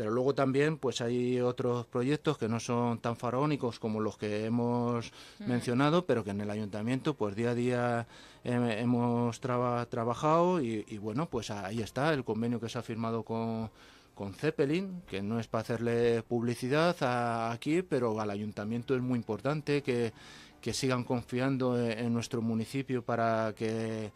Pero luego también pues hay otros proyectos que no son tan faraónicos como los que hemos mencionado, pero que en el ayuntamiento pues día a día hemos trabajado y, bueno, pues ahí está el convenio que se ha firmado con con Zeppelin, que no es para hacerle publicidad aquí, pero al ayuntamiento es muy importante que, sigan confiando en, nuestro municipio para que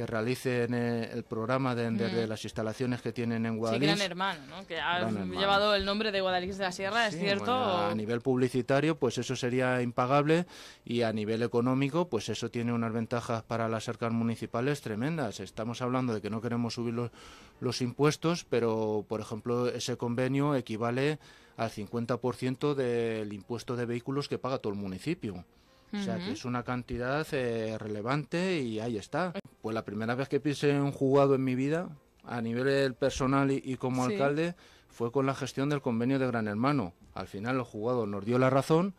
que realicen eh, el programa de, mm. las instalaciones que tienen en Guadalix. Sí, Gran Hermano, que ha llevado el nombre de Guadalix de la Sierra, ¿es cierto? a nivel publicitario, pues eso sería impagable y a nivel económico, pues eso tiene unas ventajas para las arcas municipales tremendas. Estamos hablando de que no queremos subir los impuestos, pero, por ejemplo, ese convenio equivale al 50% del impuesto de vehículos que paga todo el municipio. O sea que es una cantidad eh, relevante y ahí está. Pues la primera vez que pise un jugado en mi vida, a nivel personal y, como alcalde, fue con la gestión del convenio de Gran Hermano. Al final el jugado nos dio la razón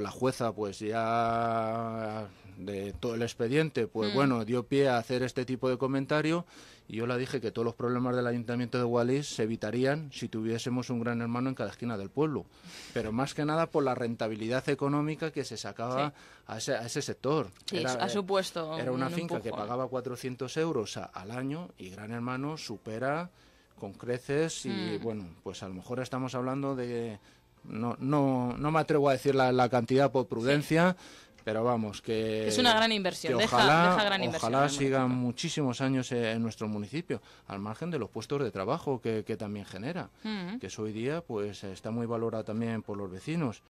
la jueza, pues ya de todo el expediente, pues mm. bueno, dio pie a hacer este tipo de comentario y yo le dije que todos los problemas del ayuntamiento de Wallis se evitarían si tuviésemos un gran hermano en cada esquina del pueblo, pero más que nada por la rentabilidad económica que se sacaba a, ese, sector. Sí, era, ha eh, supuesto. Era una finca que pagaba 400 euros al año y Gran Hermano supera con creces y mm. bueno, pues a lo mejor estamos hablando de no, no, no me atrevo a decir la, cantidad por prudencia. Pero vamos, que... Es una gran inversión, deja, ojalá, deja gran inversión ojalá sigan muchísimos años en nuestro municipio, al margen de los puestos de trabajo que, que también genera, mm. que hoy día pues está muy valorado también por los vecinos.